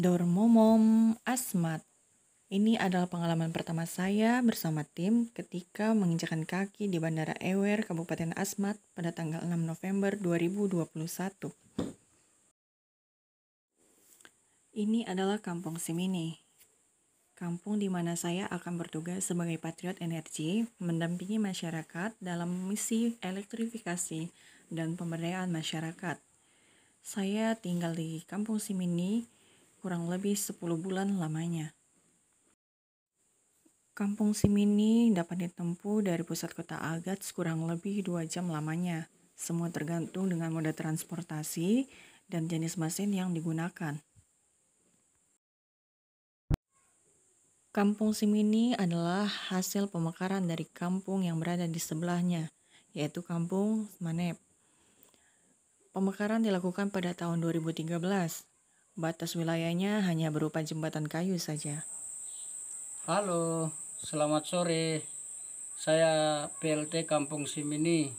Dormomom Asmat. Ini adalah pengalaman pertama saya bersama tim ketika menginjakan kaki di Bandara Ewer, Kabupaten Asmat pada tanggal 6 November 2021. Ini adalah Kampung Simini. Kampung di mana saya akan bertugas sebagai patriot energi, mendampingi masyarakat dalam misi elektrifikasi dan pemberdayaan masyarakat. Saya tinggal di Kampung Simini, kurang lebih 10 bulan lamanya. Kampung Simini dapat ditempuh dari pusat kota Agats kurang lebih 2 jam lamanya. Semua tergantung dengan moda transportasi dan jenis mesin yang digunakan. Kampung Simini adalah hasil pemekaran dari kampung yang berada di sebelahnya, yaitu Kampung Manep. Pemekaran dilakukan pada tahun 2013 Batas wilayahnya hanya berupa jembatan kayu saja. Halo, selamat sore. Saya PLT Kampung Simini.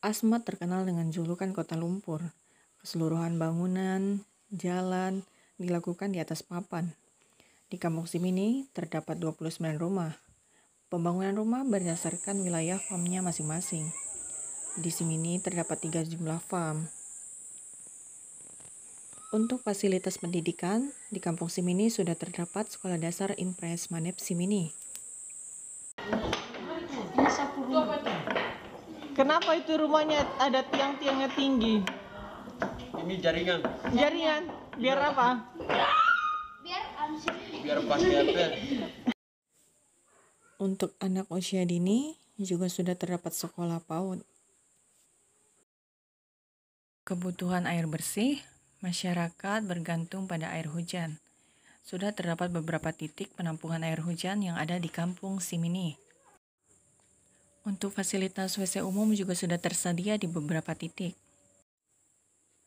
Asmat terkenal dengan julukan kota lumpur. Keseluruhan bangunan, jalan, dilakukan di atas papan. Di Kampung Simini terdapat 29 rumah. Pembangunan rumah berdasarkan wilayah farmnya masing-masing. Di Simini terdapat tiga jumlah farm, untuk fasilitas pendidikan, di Kampung Simini sudah terdapat Sekolah Dasar Impres Manep Simini. Kenapa itu rumahnya ada tiang-tiangnya tinggi? Ini jaringan. Jaringan? Biar apa? Biar Biar pasti Untuk anak usia dini juga sudah terdapat sekolah PAUD. Kebutuhan air bersih Masyarakat bergantung pada air hujan. Sudah terdapat beberapa titik penampungan air hujan yang ada di kampung Simini. Untuk fasilitas WC umum juga sudah tersedia di beberapa titik.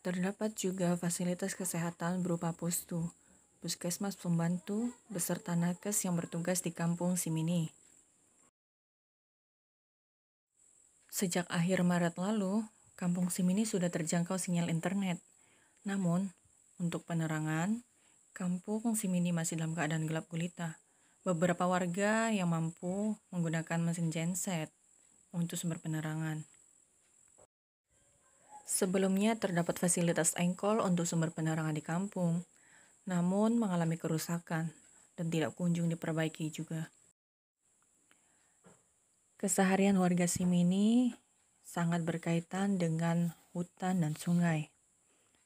Terdapat juga fasilitas kesehatan berupa postu, puskesmas pembantu, beserta nakes yang bertugas di kampung Simini. Sejak akhir Maret lalu, kampung Simini sudah terjangkau sinyal internet. Namun, untuk penerangan, kampung Simini masih dalam keadaan gelap gulita. Beberapa warga yang mampu menggunakan mesin genset untuk sumber penerangan. Sebelumnya terdapat fasilitas engkol untuk sumber penerangan di kampung, namun mengalami kerusakan dan tidak kunjung diperbaiki juga. Keseharian warga Simini sangat berkaitan dengan hutan dan sungai.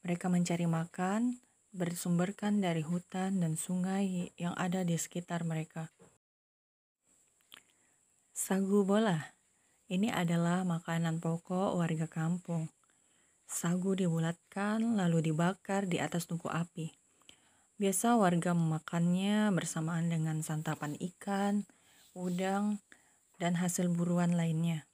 Mereka mencari makan, bersumberkan dari hutan dan sungai yang ada di sekitar mereka. Sagu bola ini adalah makanan pokok warga kampung. Sagu dibulatkan lalu dibakar di atas tungku api. Biasa warga memakannya bersamaan dengan santapan ikan, udang, dan hasil buruan lainnya.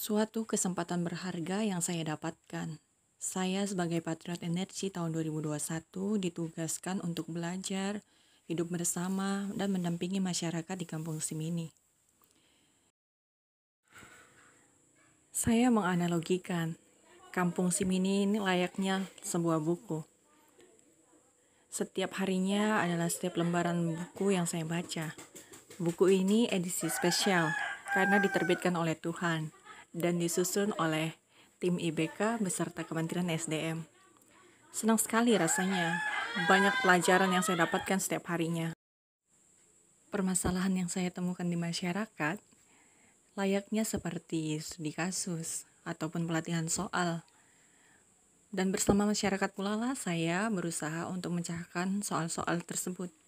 Suatu kesempatan berharga yang saya dapatkan. Saya sebagai Patriot Energi tahun 2021 ditugaskan untuk belajar, hidup bersama, dan mendampingi masyarakat di kampung Simini. Saya menganalogikan, kampung Simini ini layaknya sebuah buku. Setiap harinya adalah setiap lembaran buku yang saya baca. Buku ini edisi spesial karena diterbitkan oleh Tuhan dan disusun oleh tim IBK beserta Kementerian SDM. Senang sekali rasanya, banyak pelajaran yang saya dapatkan setiap harinya. Permasalahan yang saya temukan di masyarakat layaknya seperti studi kasus ataupun pelatihan soal. Dan bersama masyarakat pula lah saya berusaha untuk mencahkan soal-soal tersebut.